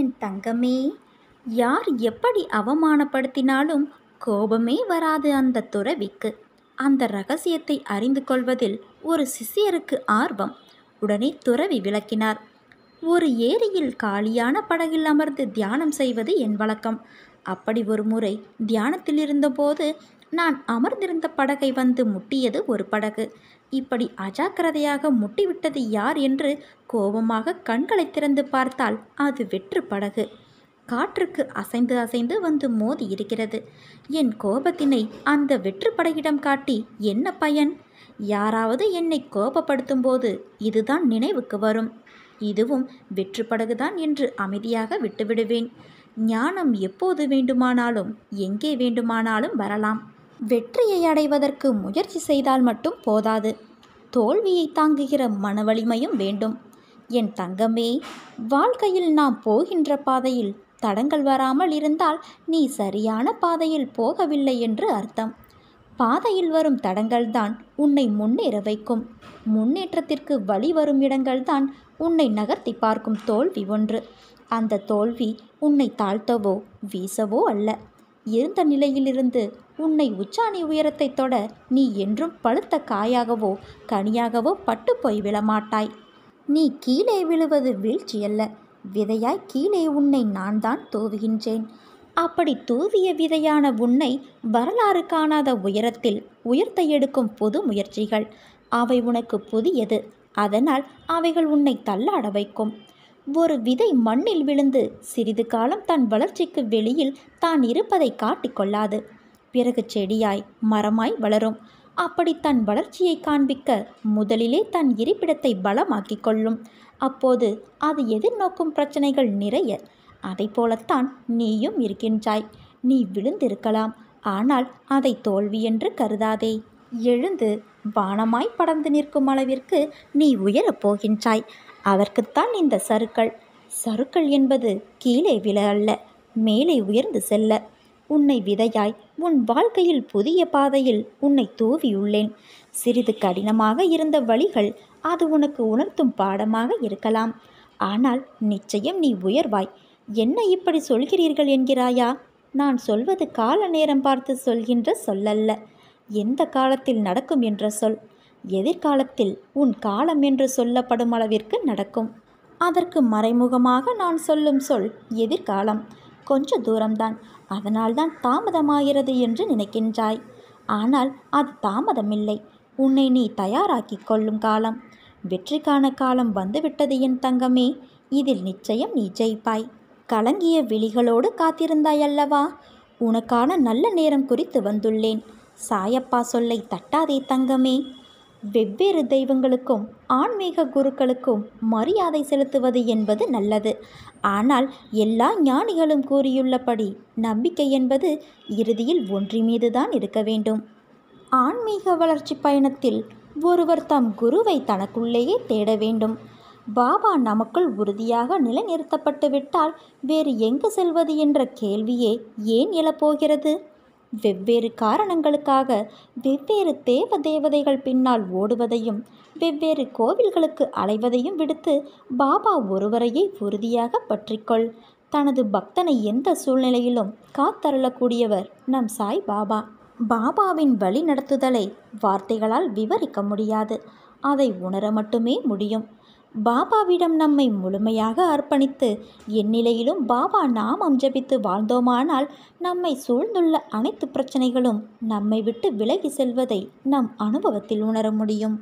என் தங்கமே யார் எப்படி அவமானப்படுத்தினாலும் கோபமே வராது அந்த துறவிக்கு அந்த ரகசியத்தை அறிந்து கொள்வதில் ஒரு சிசியருக்கு ஆர்வம் உடனே துறவி விளக்கினார் ஒரு ஏரியில் காலியான படகில் அமர்ந்து தியானம் செய்வது என் வழக்கம் அப்படி ஒரு முறை தியானத்தில் இருந்தபோது நான் அமர்ந்திருந்த படகை வந்து முட்டியது ஒரு படகு இப்படி அஜாக்கிரதையாக முட்டிவிட்டது யார் என்று கோபமாக கண்களை திறந்து பார்த்தால் அது வெற்று படகு காற்றுக்கு அசைந்து அசைந்து வந்து மோதி இருக்கிறது என் கோபத்தினை அந்த வெற்று படகிடம் காட்டி என்ன பயன் யாராவது என்னை கோபப்படுத்தும் போது இதுதான் நினைவுக்கு வரும் இதுவும் வெற்று படகுதான் என்று அமைதியாக விட்டுவிடுவேன் ஞானம் எப்போது வேண்டுமானாலும் எங்கே வேண்டுமானாலும் வரலாம் வெற்றியை அடைவதற்கு முயற்சி செய்தால் மட்டும் போதாது தோல்வியை தாங்குகிற மனவலிமையும் வேண்டும் என் தங்கமே வாழ்க்கையில் நாம் போகின்ற பாதையில் தடங்கள் வராமல் இருந்தால் நீ சரியான பாதையில் போகவில்லை என்று அர்த்தம் பாதையில் வரும் தடங்கள்தான் உன்னை முன்னேற வைக்கும் முன்னேற்றத்திற்கு வழிவரும் இடங்கள்தான் உன்னை நகர்த்தி பார்க்கும் தோல்வி ஒன்று அந்த தோல்வி உன்னை தாழ்த்தவோ வீசவோ அல்ல இருந்த நிலையிலிருந்து உன்னை உச்சாணி உயரத்தை தொட நீ என்றும் பழுத்த காயாகவோ கனியாகவோ பட்டு போய் விழமாட்டாய் நீ கீழே விழுவது வீழ்ச்சியல்ல விதையாய் கீழே உன்னை நான் தான் தூவுகின்றேன் அப்படி தூவிய விதையான உன்னை வரலாறு காணாத உயரத்தில் உயர்த்த எடுக்கும் புது முயற்சிகள் அவை உனக்கு புதியது அதனால் அவைகள் உன்னை தள்ளாட வைக்கும் ஒரு விதை மண்ணில் விழுந்து சிறிது காலம் தன் வளர்ச்சிக்கு வெளியில் தான் இருப்பதை காட்டிக்கொள்ளாது பிறகு செடியாய் மரமாய் வளரும் அப்படி தன் வளர்ச்சியை காண்பிக்க முதலிலே தன் இருப்பிடத்தை பலமாக்கிக் கொள்ளும் அப்போது அது எதிர்நோக்கும் பிரச்சனைகள் நிறைய அதை போலத்தான் நீயும் இருக்கின்றாய் நீ விழுந்திருக்கலாம் ஆனால் அதை தோல்வி என்று கருதாதே எழுந்து வானமாய் படர்ந்து நிற்கும் அளவிற்கு நீ உயரப் போகின்றாய் அதற்குத்தான் இந்த சருக்கள் சருக்கள் என்பது கீழே விழ அல்ல மேலே உயர்ந்து செல்ல உன்னை விதையாய் உன் வாழ்க்கையில் புதிய பாதையில் உன்னை தூவியுள்ளேன் சிறிது கடினமாக இருந்த வழிகள் அது உனக்கு உணர்த்தும் பாடமாக இருக்கலாம் ஆனால் நிச்சயம் நீ உயர்வாய் என்ன இப்படி சொல்கிறீர்கள் என்கிறாயா நான் சொல்வது கால நேரம் பார்த்து சொல்கின்ற சொல்லல்ல எந்த காலத்தில் நடக்கும் என்ற சொல் எதிர்காலத்தில் உன் காலம் என்று சொல்லப்படும் அளவிற்கு நடக்கும் அதற்கு மறைமுகமாக நான் சொல்லும் சொல் எதிர்காலம் கொஞ்ச தூரம்தான் அதனால்தான் தாமதமாகிறது என்று நினைக்கின்றாய் ஆனால் அது தாமதமில்லை உன்னை நீ தயாராக்கி கொள்ளும் காலம் வெற்றிக்கான காலம் வந்துவிட்டது என் தங்கமே இதில் நிச்சயம் நீ ஜெயிப்பாய் கலங்கிய விழிகளோடு காத்திருந்தாய் அல்லவா உனக்கான நல்ல நேரம் குறித்து வந்துள்ளேன் சாயப்பா சொல்லை தட்டாதே தங்கமே வெவ்வேறு தெய்வங்களுக்கும் ஆன்மீக குருக்களுக்கும் மரியாதை செலுத்துவது என்பது நல்லது ஆனால் எல்லா ஞானிகளும் கூறியுள்ளபடி நம்பிக்கை என்பது இறுதியில் ஒன்றி மீதுதான் இருக்க வேண்டும் ஆன்மீக வளர்ச்சி பயணத்தில் ஒருவர் தம் குருவை தனக்குள்ளேயே தேட வேண்டும் பாபா நமக்குள் உறுதியாக நிலைநிறுத்தப்பட்டுவிட்டால் வேறு எங்கு செல்வது என்ற கேள்வியே ஏன் எழப்போகிறது வெவ்வேறு காரணங்களுக்காக வெவ்வேறு தேவ தேவதைகள் பின்னால் ஓடுவதையும் வெவ்வேறு கோவில்களுக்கு அலைவதையும் விடுத்து பாபா ஒருவரையே உறுதியாக பற்றிக்கொள் தனது பக்தனை எந்த சூழ்நிலையிலும் காத்தருளக்கூடியவர் நம் சாய் பாபா பாபாவின் வழி நடத்துதலை வார்த்தைகளால் விவரிக்க முடியாது அதை உணர மட்டுமே முடியும் பாபாவிடம் நம்மை முழுமையாக அர்ப்பணித்து எந்நிலையிலும் பாபா நாமம் ஜபித்து வாழ்ந்தோமானால் நம்மை சூழ்ந்துள்ள அனைத்து பிரச்சனைகளும் நம்மை விட்டு விலகி செல்வதை நம் அனுபவத்தில் உணர முடியும்